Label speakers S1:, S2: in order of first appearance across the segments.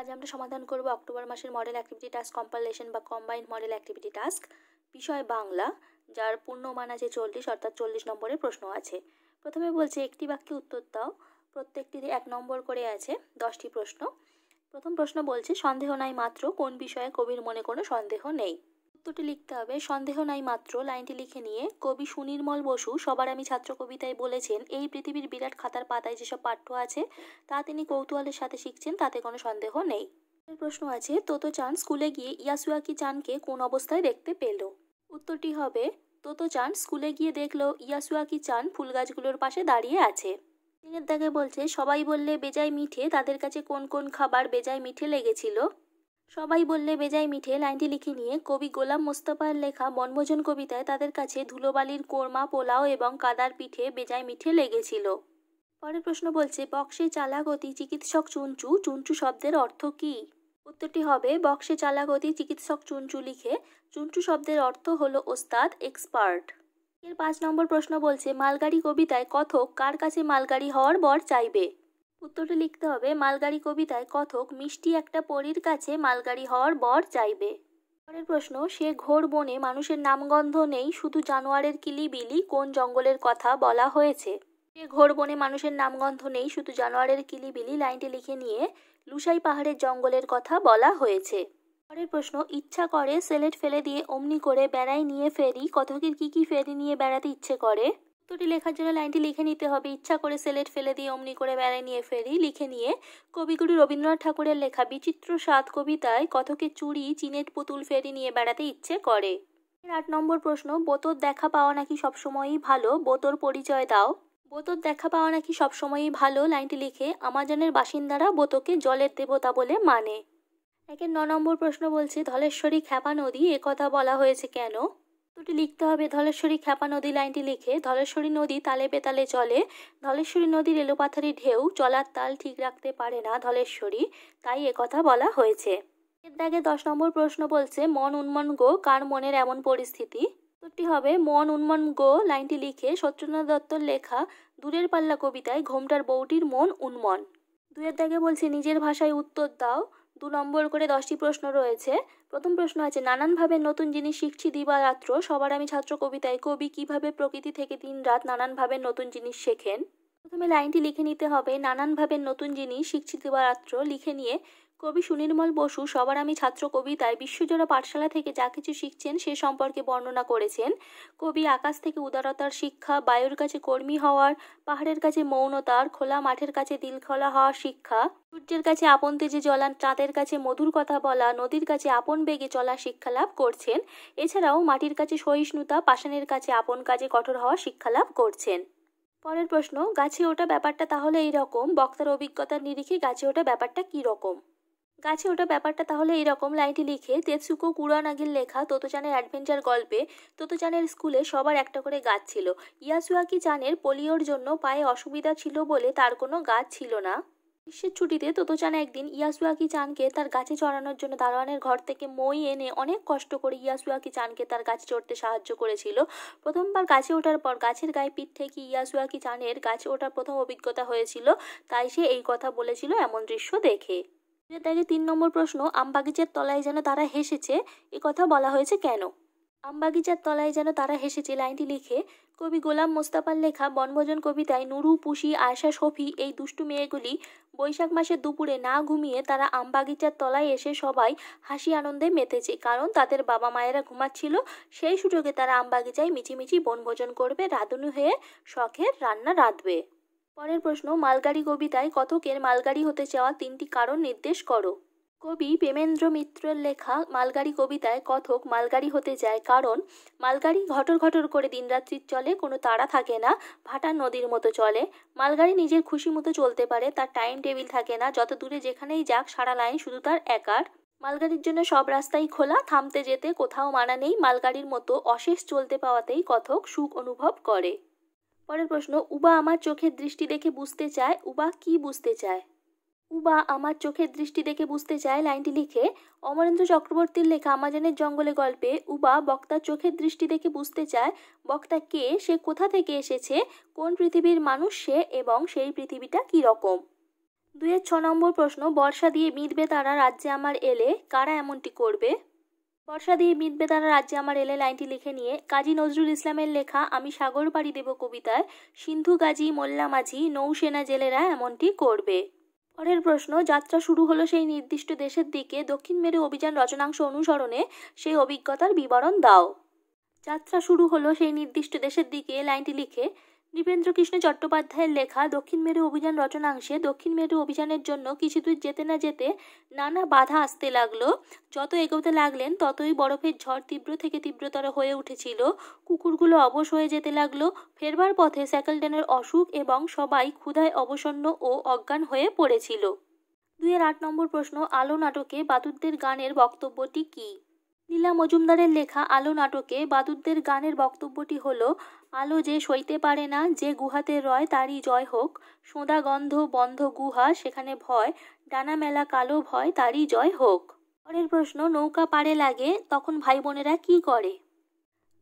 S1: আজ আমরা সমাধান করব অক্টোবর মাসের মডেল অ্যাক্টিভিটি টাস্ক কম্পালেশন বা কম্বাইন্ড মডেল অ্যাক্টিভিটি টাস্ক বিষয় বাংলা যার পূর্ণ মান আছে চল্লিশ অর্থাৎ চল্লিশ নম্বরের প্রশ্ন আছে প্রথমে বলছে একটি বাক্যে উত্তর দাও প্রত্যেকটিতে এক নম্বর করে আছে দশটি প্রশ্ন প্রথম প্রশ্ন বলছে সন্দেহ নাই মাত্র কোন বিষয়ে কবির মনে কোনো সন্দেহ নেই উত্তরটি লিখতে হবে সন্দেহ নাই মাত্র লাইনটি লিখে নিয়ে কবি সুনির্মল বসু সবার আমি ছাত্র কবিতায় বলেছেন এই পৃথিবীর বিরাট খাতার পাতায় যেসব পাঠ্য আছে তা তিনি কৌতূহলের সাথে শিখছেন তাতে কোনো সন্দেহ নেই প্রশ্ন আছে তোতো চান স্কুলে গিয়ে ইয়াসুয়াকি চানকে কোন অবস্থায় দেখতে পেল উত্তরটি হবে তোতো চান স্কুলে গিয়ে দেখলো ইয়াসুয়াকি চান ফুল গাছগুলোর পাশে দাঁড়িয়ে আছে দিনের দাগে বলছে সবাই বললে বেজায় মিঠে তাদের কাছে কোন কোন খাবার বেজায় মিঠে লেগেছিল সবাই বললে বেজায় মিঠে লাইনটি লিখে নিয়ে কবি গোলাম মোস্তফার লেখা বনভোজন কবিতায় তাদের কাছে ধুলোবালির কোরমা পোলাও এবং কাদার পিঠে বেজায় মিঠে লেগেছিল পরের প্রশ্ন বলছে বক্সে চালাগতি চিকিৎসক চুনচু চুনচু শব্দের অর্থ কী উত্তরটি হবে বক্সে চালাগতি চিকিৎসক চুনচু লিখে চুনচু শব্দের অর্থ হল ওস্তাদ এক্সপার্ট এর পাঁচ নম্বর প্রশ্ন বলছে মালগাড়ি কবিতায় কথক কার কাছে মালগাড়ি হওয়ার বর চাইবে উত্তরে লিখতে হবে মালগাড়ি কবিতায় কথক মিষ্টি একটা পরীর কাছে মালগাড়ি হওয়ার বর চাইবে পরের প্রশ্ন সে ঘোর বনে মানুষের নামগন্ধ নেই শুধু জানোয়ারের কিলিবিলি কোন জঙ্গলের কথা বলা হয়েছে সে ঘোর বনে মানুষের নামগন্ধ নেই শুধু জানোয়ারের কিলিবিলি লাইনটি লিখে নিয়ে লুসাই পাহাড়ের জঙ্গলের কথা বলা হয়েছে পরের প্রশ্ন ইচ্ছা করে সেলেট ফেলে দিয়ে অমনি করে বেড়াই নিয়ে ফেরি কথকের কি কি ফেরি নিয়ে বেড়াতে ইচ্ছে করে দুটি লেখার জন্য লাইনটি লিখে নিতে হবে ইচ্ছা করে সেলেট ফেলে দিয়ে অমনি করে বেড়ায় নিয়ে ফেরি লিখে নিয়ে কবিগুরু রবীন্দ্রনাথ ঠাকুরের লেখা বিচিত্র সাত কবিতায় কথকে চুরি চিনের পুতুল ফেরি নিয়ে বেড়াতে ইচ্ছে করে আট নম্বর প্রশ্ন বোতর দেখা পাওয়া নাকি সবসময়ই ভালো বোতর পরিচয় দাও বোতর দেখা পাওয়া নাকি সবসময়ই ভালো লাইনটি লিখে আমাজনের বাসিন্দারা বোতকে জলের দেবতা বলে মানে একের ন নম্বর প্রশ্ন বলছে ধলেশ্বরী খ্যাপা নদী একথা বলা হয়েছে কেন দুটি লিখতে হবে ধলেশ্বরী খ্যাপা নদী লাইনটি লিখে ধলেশ্বরী নদী তালে বেতালে চলে ধলেশ্বরী নদীর এলোপাথারি ঢেউ চলার তাল ঠিক রাখতে পারে না ধলেশ্বরী তাই কথা বলা হয়েছে এর দাগে দশ নম্বর প্রশ্ন বলছে মন উন্মন গো কার মনের এমন পরিস্থিতি উত্তরটি হবে মন উন্মন গো লাইনটি লিখে সত্যনাথ দত্তর লেখা দূরের পাল্লা কবিতায় ঘোমটার বউটির মন উন্মন দুয়ের দাগে বলছে নিজের ভাষায় উত্তর দাও দু নম্বর করে দশটি প্রশ্ন রয়েছে প্রথম প্রশ্ন আছে নানানভাবে নতুন জিনিস শিখছি দিবারাত্র সবার আমি ছাত্র কবিতায় কবি কিভাবে প্রকৃতি থেকে দিন রাত নানানভাবে নতুন জিনিস শেখেন প্রথমে লাইনটি লিখে নিতে হবে নানানভাবে নতুন জিনিস শিখছি দিবারাত্র লিখে নিয়ে কবি সুনির্মল বসু সবার আমি ছাত্র কবিতায় বিশ্বজোড়া পাঠশালা থেকে যা কিছু শিখছেন সে সম্পর্কে বর্ণনা করেছেন কবি আকাশ থেকে উদারতার শিক্ষা বায়ুর কাছে কর্মী হওয়ার পাহাড়ের কাছে মৌনতার খোলা মাঠের কাছে দিল খোলা হওয়ার শিক্ষা সূর্যের কাছে আপন তেজে জলান চাঁদের কাছে মধুর কথা বলা নদীর কাছে আপন বেগে চলা শিক্ষা লাভ করছেন এছাড়াও মাটির কাছে সহিষ্ণুতা পাষাণের কাছে আপন কাজে কঠোর হওয়া শিক্ষা লাভ করছেন পরের প্রশ্ন গাছে ওটা ব্যাপারটা তাহলে এই রকম বক্তার অভিজ্ঞতার নিরিখে গাছে ওটা ব্যাপারটা কী রকম গাছে ওটা ব্যাপারটা তাহলে এরকম লাইনটি লিখে তেৎসুকো কুরানাগির লেখা তোতোচানের অ্যাডভেঞ্চার গল্পে তোতোচানের স্কুলে সবার একটা করে গাছ ছিল ইয়াসুয়াকি চানের পোলিওর জন্য পায়ে অসুবিধা ছিল বলে তার কোনো গাছ ছিল না গ্রীষ্মের ছুটিতে তোতোচান একদিন ইয়াসুয়াকি চানকে তার গাছে চড়ানোর জন্য দারোয়ানের ঘর থেকে মই এনে অনেক কষ্ট করে ইয়াসুয়াকি চানকে তার গাছে চড়তে সাহায্য করেছিল প্রথমবার গাছে ওঠার পর গাছের গায়ে পিঠ থেকে ইয়াসুয়াকি চানের গাছে ওঠার প্রথম অভিজ্ঞতা হয়েছিল তাই সে এই কথা বলেছিল এমন দৃশ্য দেখে দাগে তিন নম্বর প্রশ্ন আমবাগিচার তলায় যেন তারা হেসেছে এ কথা বলা হয়েছে কেন আমবাগিচার তলায় যেন তারা হেসেছে লাইনটি লিখে কবি গোলাম মোস্তাফার লেখা বনভোজন কবিতায় নুরু পুষি আয়সা সফি এই দুষ্টু মেয়েগুলি বৈশাখ মাসের দুপুরে না ঘুমিয়ে তারা আমবাগিচার তলায় এসে সবাই হাসি আনন্দে মেতেছে কারণ তাদের বাবা মায়েরা ঘুমাচ্ছিল সেই সুযোগে তারা আমবাগিচায় মিচিমিচি বনভোজন করবে রাঁধুনি হয়ে শখের রান্না রাঁধবে পরের প্রশ্ন মালগাড়ি কবিতায় কথকের মালগাড়ি হতে চাওয়া তিনটি কারণ নির্দেশ করো কবি প্রেমেন্দ্র মিত্রের লেখা মালগাড়ি কবিতায় কথক মালগাড়ি হতে যায় কারণ মালগাড়ি ঘটর ঘটর করে দিনরাত্রি চলে কোনো তাড়া থাকে না ভাটার নদীর মতো চলে মালগাড়ি নিজের খুশি মতো চলতে পারে তার টাইম টেবিল থাকে না যত দূরে যেখানেই যাক সারা লাইন শুধু তার একার মালগাড়ির জন্য সব রাস্তাই খোলা থামতে যেতে কোথাও মানা নেই মালগাড়ির মতো অশেষ চলতে পাওয়াতেই কথক সুখ অনুভব করে পরের প্রশ্ন উবা আমার চোখের দৃষ্টি দেখে বুঝতে চায় উবা কি বুঝতে চায় উবা আমার চোখের দৃষ্টি দেখে বুঝতে চায় লাইনটি লিখে অমরেন্দ্র চক্রবর্তীর লেখা আমাজনের জঙ্গলে গল্পে উবা বক্তা চোখের দৃষ্টি দেখে বুঝতে চায় বক্তা কে সে কোথা থেকে এসেছে কোন পৃথিবীর মানুষ সে এবং সেই পৃথিবীটা কী রকম দুয়ের ছ নম্বর প্রশ্ন বর্ষা দিয়ে বিঁধবে তারা রাজ্যে আমার এলে কারা এমনটি করবে বর্ষা দিয়ে মিটবে বেদানা রাজ্যে আমার এলে লাইনটি লিখে নিয়ে কাজী নজরুল ইসলামের লেখা আমি সাগর পাড়ি দেব কবিতায় সিন্ধু গাজী মোল্লা মাঝি নৌসেনা জেলেরা এমনটি করবে পরের প্রশ্ন যাত্রা শুরু হলো সেই নির্দিষ্ট দেশের দিকে দক্ষিণ মেরু অভিযান রচনাংশ অনুসরণে সেই অভিজ্ঞতার বিবরণ দাও যাত্রা শুরু হলো সেই নির্দিষ্ট দেশের দিকে লাইনটি লিখে নৃপেন্দ্রকৃষ্ণ চট্টোপাধ্যায়ের লেখা দক্ষিণ মেরু অভিযান রচনাংশে দক্ষিণ মেরু অভিযানের জন্য কিছু দূর যেতে না যেতে নানা বাধা আসতে লাগলো যত এগোতে লাগলেন ততই বরফের ঝড় তীব্র থেকে তীব্রতর হয়ে উঠেছিল কুকুরগুলো অবশ হয়ে যেতে লাগলো ফেরবার পথে স্যাকেলডেনের অসুখ এবং সবাই ক্ষুধায় অবসন্ন ও অজ্ঞান হয়ে পড়েছিল দুই আট নম্বর প্রশ্ন আলো নাটকে বাদুরদের গানের বক্তব্যটি কী লীলা মজুমদারের লেখা আলো নাটকে বাদুদদের গানের বক্তব্যটি হলো আলো যে সইতে পারে না যে গুহাতে রয় তারই জয় হোক সোঁদা গন্ধ বন্ধ গুহা সেখানে ভয় ডানা মেলা কালো ভয় তারই জয় হোক পরের প্রশ্ন নৌকা পাড়ে লাগে তখন ভাই বোনেরা কি করে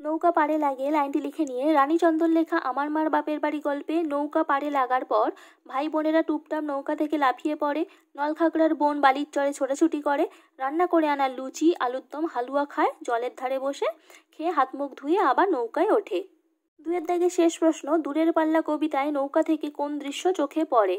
S1: নৌকা পাড়ে লাগে লাইনটি লিখে নিয়ে রানীচন্দন লেখা আমার মার বাপের বাড়ি গল্পে নৌকা পাড়ে লাগার পর ভাই বোনেরা টুপটাপ নৌকা থেকে লাফিয়ে পড়ে নলখাগড়ার বোন বালির চরে ছোটাছুটি করে রান্না করে আনা লুচি আলুর দম হালুয়া খায় জলের ধারে বসে খেয়ে হাত মুখ ধুয়ে আবার নৌকায় ওঠে দুয়ের দাগে শেষ প্রশ্ন দূরের পাল্লা কবিতায় নৌকা থেকে কোন দৃশ্য চোখে পড়ে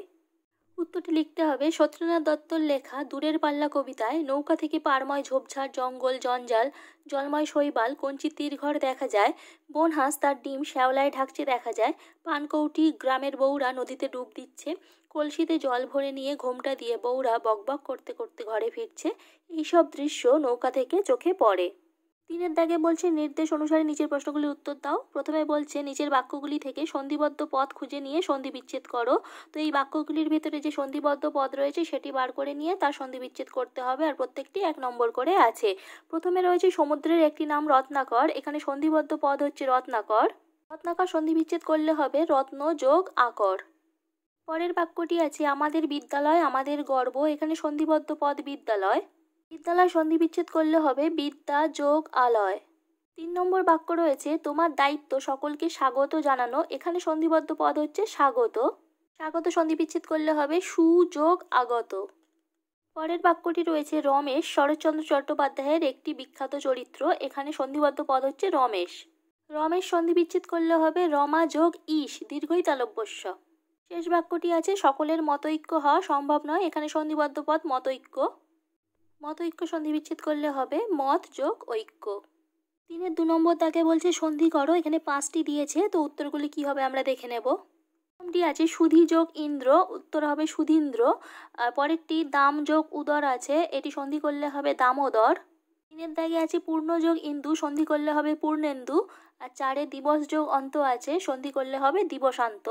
S1: উত্তরটি লিখতে হবে সত্যনাথ দত্তর লেখা দূরের পাল্লা কবিতায় নৌকা থেকে পারময় ঝোপঝাড় জঙ্গল জঞ্জাল জলময় শৈবাল কঞ্চি তীরঘর দেখা যায় বন হাঁস তার ডিম শ্যাওলায় ঢাকছে দেখা যায় পানকৌটি গ্রামের বউরা নদীতে ডুব দিচ্ছে কলসিতে জল ভরে নিয়ে ঘোমটা দিয়ে বউরা বকবক করতে করতে ঘরে ফিরছে এইসব দৃশ্য নৌকা থেকে চোখে পড়ে তিনের দাগে বলছে নির্দেশ অনুসারে নিচের প্রশ্নগুলির উত্তর দাও প্রথমে বলছে নিচের বাক্যগুলি থেকে সন্ধিবদ্ধ পথ খুঁজে নিয়ে সন্ধি বিচ্ছেদ করো তো এই বাক্যগুলির ভেতরে যে সন্ধিবদ্ধ পদ রয়েছে সেটি বার করে নিয়ে তার সন্ধি বিচ্ছেদ করতে হবে আর প্রত্যেকটি এক নম্বর করে আছে প্রথমে রয়েছে সমুদ্রের একটি নাম রত্নাকর এখানে সন্ধিবদ্ধ পদ হচ্ছে রত্নাকর রত্নাকর সন্ধি বিচ্ছেদ করলে হবে রত্ন যোগ আকর পরের বাক্যটি আছে আমাদের বিদ্যালয় আমাদের গর্ব এখানে সন্ধিবদ্ধ পদ বিদ্যালয় বিদ্যালয় সন্ধিবিচ্ছেদ করলে হবে বিদ্যা যোগ আলয় তিন নম্বর বাক্য রয়েছে তোমার দায়িত্ব সকলকে স্বাগত জানানো এখানে সন্ধিবদ্ধ পদ হচ্ছে স্বাগত স্বাগত সন্ধিবিচ্ছেদ করলে হবে সুযোগ আগত পরের বাক্যটি রয়েছে রমেশ শরৎচন্দ্র চট্টোপাধ্যায়ের একটি বিখ্যাত চরিত্র এখানে সন্ধিবদ্ধ পদ হচ্ছে রমেশ রমেশ সন্ধিবিচ্ছেদ করলে হবে রমা যোগ ইস দীর্ঘই তালব্যস্য শেষ বাক্যটি আছে সকলের মতৈক্য হওয়া সম্ভব নয় এখানে সন্ধিবদ্ধ পদ মতৈক্য মত ঐক্য সন্ধি বিচ্ছেদ করলে হবে মত যোগ ঐক্য তিনের দু নম্বর দাগে বলছে সন্ধি করো এখানে পাঁচটি দিয়েছে তো উত্তরগুলি কি হবে আমরা দেখে নেব প্রথমটি আছে সুধি যোগ ইন্দ্র উত্তর হবে সুধীন্দ্র পরেরটি দাম যোগ উদর আছে এটি সন্ধি করলে হবে দামোদর তিনের দাগে আছে পূর্ণ যোগ ইন্দু সন্ধি করলে হবে পূর্ণেন্দু আর চারে দিবস যোগ অন্ত আছে সন্ধি করলে হবে দিবসান্ত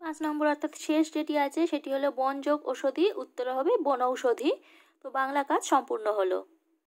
S1: পাঁচ নম্বর অর্থাৎ শেষ যেটি আছে সেটি হলো বন যোগ ঔষধি উত্তর হবে বনৌষধি তো বাংলা কাজ সম্পূর্ণ হলো